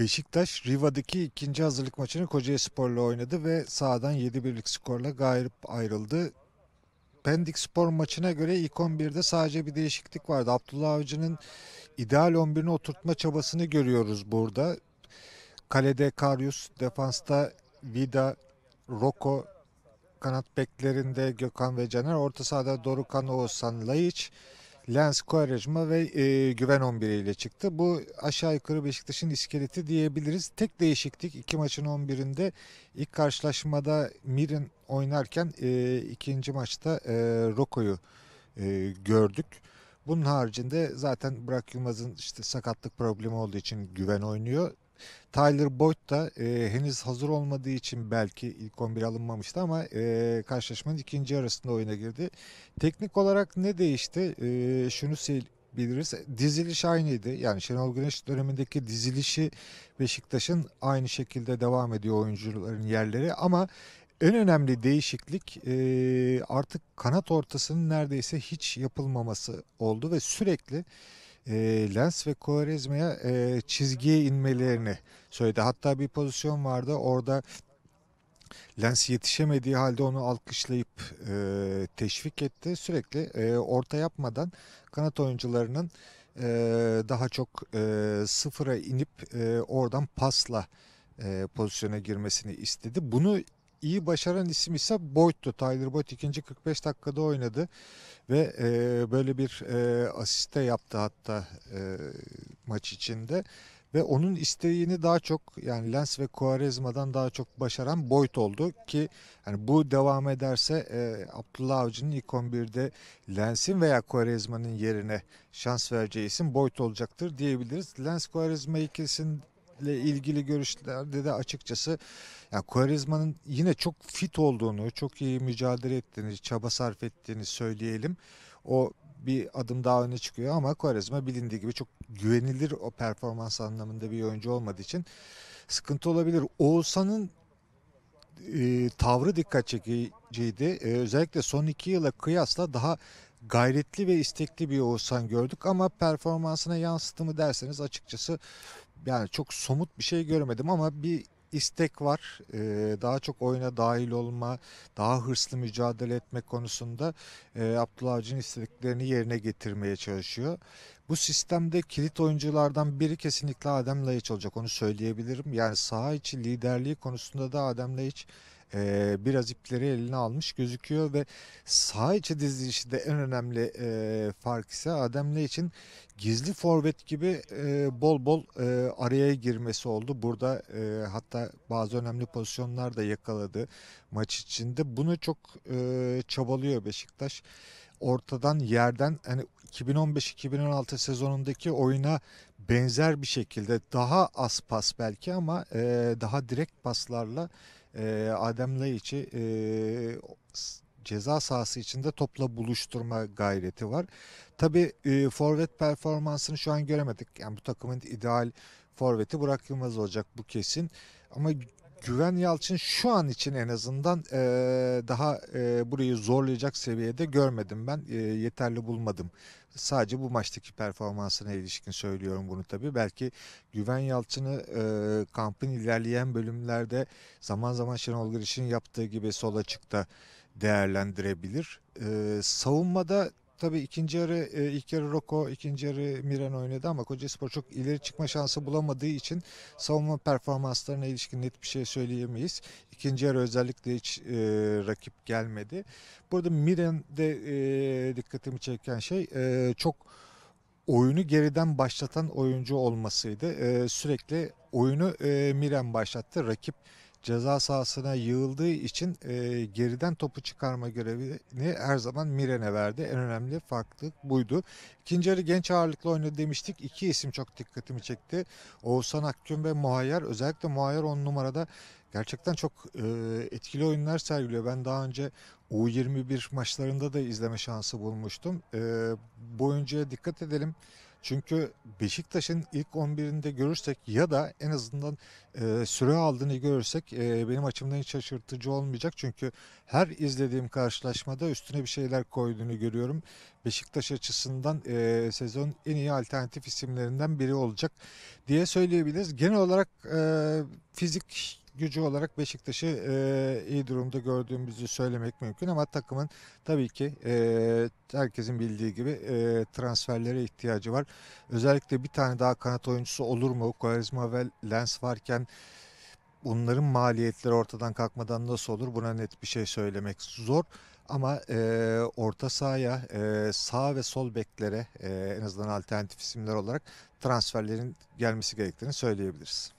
Beşiktaş Riva'daki ikinci hazırlık maçını Kocaelispor'la oynadı ve sahadan 7-1'lik skorla galip ayrıldı. Pendik Spor maçına göre ilk 11'de sadece bir değişiklik vardı. Abdullah Avcı'nın ideal 11'ini oturtma çabasını görüyoruz burada. Kalede Karius, defansta Vida, Roko, kanat beklerinde Gökhan ve Caner, orta sahada Dorukhan Oğuzhan, Laiç, Lens Quaresma ve e, Güven 11 ile çıktı. Bu aşağı yukarı Beşiktaş'ın iskeleti diyebiliriz. Tek değişiklik iki maçın 11'inde ilk karşılaşmada Mirin oynarken e, ikinci maçta e, Roko'yu e, gördük. Bunun haricinde zaten Burak Yılmaz'ın işte sakatlık problemi olduğu için Güven oynuyor. Tyler Boyd da e, henüz hazır olmadığı için belki ilk 11'e alınmamıştı ama e, karşılaşmanın ikinci arasında oyuna girdi. Teknik olarak ne değişti? E, şunu biliriz. Diziliş aynıydı. Yani Şenol Güneş dönemindeki dizilişi Beşiktaş'ın aynı şekilde devam ediyor oyuncuların yerleri ama en önemli değişiklik e, artık kanat ortasının neredeyse hiç yapılmaması oldu ve sürekli e, Lens ve Quaresma'ya e, çizgiye inmelerini söyledi. Hatta bir pozisyon vardı orada Lens yetişemediği halde onu alkışlayıp e, teşvik etti. Sürekli e, orta yapmadan kanat oyuncularının e, daha çok e, sıfıra inip e, oradan pasla e, pozisyona girmesini istedi. Bunu iyi başaran isim ise Boyd'tu. Tyler Boyd ikinci 45 dakikada oynadı ve e, böyle bir e, asiste yaptı hatta e, maç içinde ve onun isteğini daha çok yani Lens ve Quaresma'dan daha çok başaran Boyd oldu ki yani bu devam ederse e, Abdullah Avcı'nın ilk 11'de Lens'in veya Quaresma'nın yerine şans vereceği isim Boyd olacaktır diyebiliriz. Lens Quaresma ikisinin ile ilgili görüşlerde de açıkçası yani Quaresma'nın yine çok fit olduğunu, çok iyi mücadele ettiğini, çaba sarf ettiğini söyleyelim. O bir adım daha öne çıkıyor ama Quaresma bilindiği gibi çok güvenilir o performans anlamında bir oyuncu olmadığı için sıkıntı olabilir. Oğuzhan'ın e, tavrı dikkat çekiciydi. E, özellikle son iki yıla kıyasla daha gayretli ve istekli bir Oğuzhan gördük ama performansına yansıtımı derseniz açıkçası yani çok somut bir şey görmedim ama bir istek var. Ee, daha çok oyuna dahil olma, daha hırslı mücadele etmek konusunda e, Abdullah Avcı'nın istediklerini yerine getirmeye çalışıyor. Bu sistemde kilit oyunculardan biri kesinlikle Adem Laiç olacak onu söyleyebilirim. Yani saha içi liderliği konusunda da Adem Laiç e, biraz ipleri eline almış gözüküyor ve sağ içi dizilişi de en önemli e, fark ise Ademle için gizli forvet gibi e, bol bol e, araya girmesi oldu. Burada e, hatta bazı önemli pozisyonlar da yakaladı maç içinde. Bunu çok e, çabalıyor Beşiktaş ortadan yerden hani 2015-2016 sezonundaki oyuna benzer bir şekilde daha az pas belki ama e, daha direkt paslarla e, Adem Laiç'i e, ceza sahası içinde topla buluşturma gayreti var. Tabi e, forvet performansını şu an göremedik. Yani bu takımın ideal forveti Burak Yılmaz olacak bu kesin. Ama Güven Yalçın şu an için en azından e, daha e, burayı zorlayacak seviyede görmedim ben. E, yeterli bulmadım. Sadece bu maçtaki performansına ilişkin söylüyorum bunu tabii. Belki Güven Yalçın'ı e, kampın ilerleyen bölümlerde zaman zaman Şenol Giriş'in yaptığı gibi sol açıkta değerlendirebilir. E, savunmada Tabii ikinci yarı e, ilk yarı Roko ikinci yarı Miran oynadı ama Kocaspor çok ileri çıkma şansı bulamadığı için savunma performanslarına ilişkin net bir şey söyleyemeyiz. İkinci yarı özellikle hiç e, rakip gelmedi. Burada Miran'de e, dikkatimi çeken şey e, çok oyunu geriden başlatan oyuncu olmasıydı. E, sürekli oyunu e, Miran başlattı. Rakip ceza sahasına yığıldığı için e, geriden topu çıkarma görevini her zaman Miren'e verdi. En önemli farklılık buydu. İkinci yarı genç ağırlıklı oynadı demiştik. İki isim çok dikkatimi çekti. Oğuzhan Akgün ve Muayyer. Özellikle Muayyer 10 numarada gerçekten çok e, etkili oyunlar sergiliyor. Ben daha önce U21 maçlarında da izleme şansı bulmuştum. E, bu oyuncuya dikkat edelim. Çünkü Beşiktaş'ın ilk 11'inde görürsek ya da en azından e, süre aldığını görürsek e, benim açımdan hiç şaşırtıcı olmayacak. Çünkü her izlediğim karşılaşmada üstüne bir şeyler koyduğunu görüyorum. Beşiktaş açısından e, sezon en iyi alternatif isimlerinden biri olacak diye söyleyebiliriz. Genel olarak e, fizik gücü olarak Beşiktaş'ı e, iyi durumda gördüğümüzü söylemek mümkün ama takımın tabii ki e, herkesin bildiği gibi e, transferlere ihtiyacı var. Özellikle bir tane daha kanat oyuncusu olur mu? Quaresma ve Lens varken bunların maliyetleri ortadan kalkmadan nasıl olur? Buna net bir şey söylemek zor. Ama e, orta sahaya, e, sağ ve sol beklere e, en azından alternatif isimler olarak transferlerin gelmesi gerektiğini söyleyebiliriz.